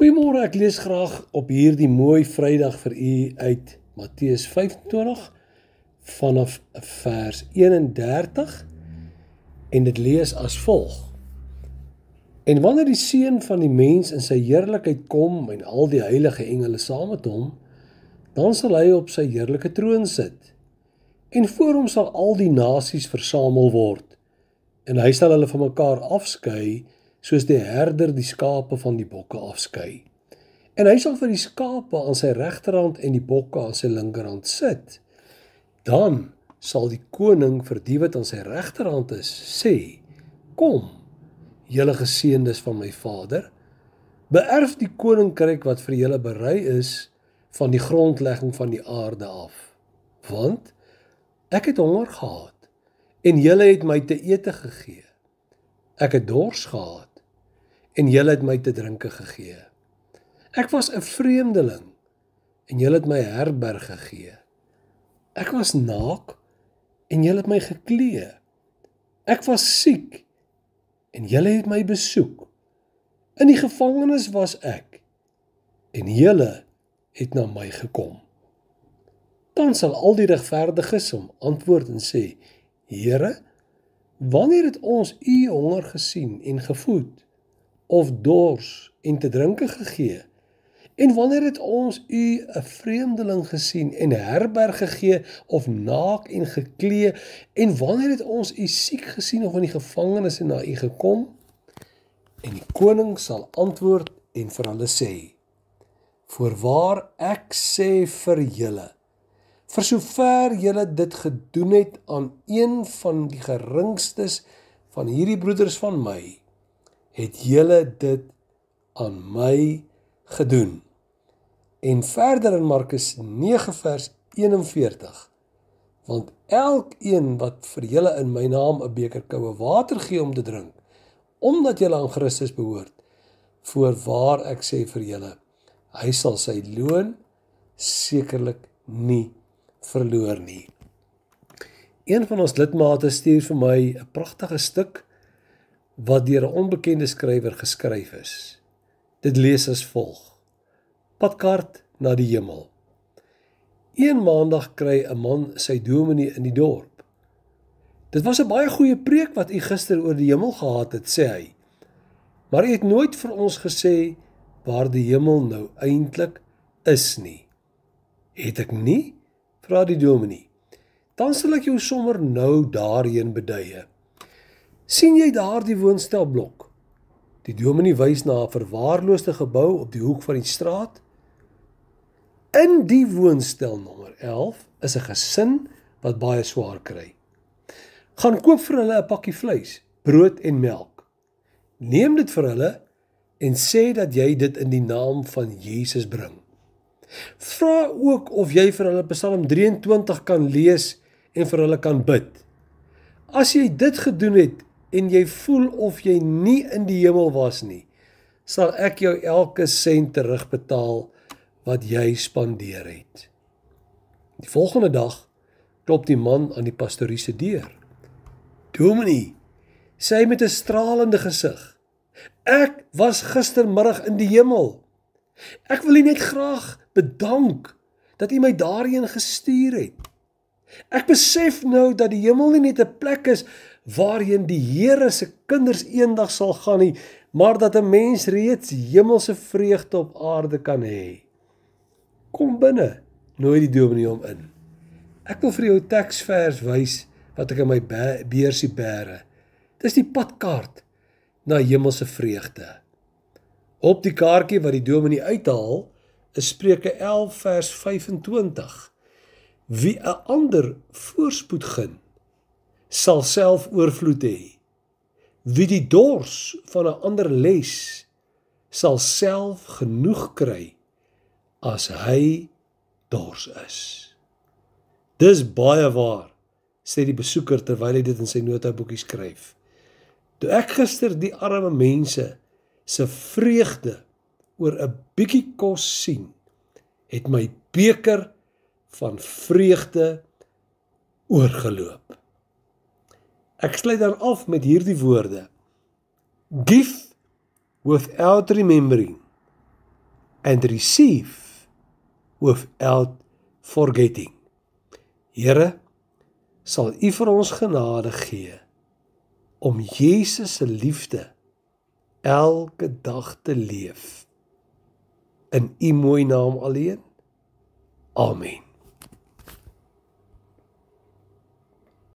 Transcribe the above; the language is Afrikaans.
Goeiemôre, ek lees graag op hierdie mooi Vrydag vir u uit Matteus 25 vanaf vers 31 en dit lees as volg: En wanneer die seun van die mens in sy heerlikheid kom en al die heilige engele saam met hom, dan sal hy op sy heerlike troon sit. En voor hom sal al die nasies versamel word en hy sal hulle van mekaar afskei soos die herder die skape van die bokke afskei. En hy sal vir die skape aan sy regterhand en die bokke aan sy linkerhand sit. Dan sal die koning vir die wat aan sy regterhand is sê: Kom, julle geseëndes van my Vader, beerf die koninkryk wat vir julle berei is van die grondlegging van die aarde af. Want ek het honger gehad en julle het my te ete gegee. Ek het dors gehad en julle het my te drinke gegee. Ek was 'n vreemdeling en julle het my herberg gegee. Ek was naak en julle het my geklee. Ek was siek en julle het my besoek. In die gevangenis was ek en julle het na my gekom. Dan sal al die regverdiges hom antwoord en sê: Here, wanneer het ons u honger gesien en gevoed? of dors en te drinke gegee? En wanneer het ons u 'n vreemdeling gesien en herberg gegee of naak en geklee? En wanneer het ons u siek gesien of in die gevangenis en na u gekom? En die koning sal antwoord en vir hulle sê: Voorwaar ek sê vir julle vir sover julle dit gedoen het aan een van die geringstes van hierdie broeders van my het julle dit aan my gedoen. En verder in Markus 9 vers 41 want elkeen wat vir julle in my naam 'n beker koue water gee om te drink omdat julle aan Christus behoort voor waar ek sê vir julle hy sal sy loon sekerlik nie verloor nie. Een van ons lidmate stuur vir my 'n pragtige stuk wat deur 'n onbekende skrywer geskryf is. Dit lees as volg: Padkaart na die hemel. Een maandag kry 'n man sy dominee in die dorp. Dit was 'n baie goeie preek wat u gister oor die hemel gehad het, sê hy. Maar u het nooit vir ons gesê waar die hemel nou eintlik is nie. Het ek nie? vra die dominee. Dan sal ek jou sommer nou daarheen beduie. Sien jy daardie woonstelblok? Die dominee wys na 'n verwaarloosde gebou op die hoek van die straat. In die woonstel nommer 11 is 'n gesin wat baie swaar kry. Gaan koop vir hulle 'n pakkie vleis, brood en melk. Neem dit vir hulle en sê dat jy dit in die naam van Jesus bring. Vra ook of jy vir hulle Psalm 23 kan lees en vir hulle kan bid. As jy dit gedoen het, en jy voel of jy nie in die hemel was nie, sal ek jou elke sent terugbetaal wat jy spandeer het. Die volgende dag klop die man aan die pastorie se deur. Dominee, sê hy met 'n stralende gesig. Ek was gistermiddag in die hemel. Ek wil u net graag bedank dat u my daarheen gestuur het. Ek besef nou dat die hemel nie net 'n plek is waarheen die Here se kinders eendag sal gaan nie, maar dat 'n mens reeds hemelse vreugde op aarde kan hê. Kom binne, nooi die dominee om in. Ek wil vir jou 'n teksvers wys wat ek in my be beersie bære. Dis die padkaart na hemelse vreugde. Op die kaartjie wat die dominee uithaal, is Spreuke 11 vers 25. Wie 'n ander voorspoed gun, sal self oorvloed hê. Wie die dors van 'n ander les sal self genoeg kry as hy dors is. Dis baie waar, sê die besoeker terwyl hy dit in sy notaboekie skryf. Toe ek gister die arme mense se vreugde oor 'n bietjie kos sien, het my beker van vreugde oorgeloop. Ek sluit dan af met hierdie woorde. Give without remembering and receive without forgetting. Here sal U vir ons genade gee om Jesus se liefde elke dag te leef. In U mooi naam alleen. Amen.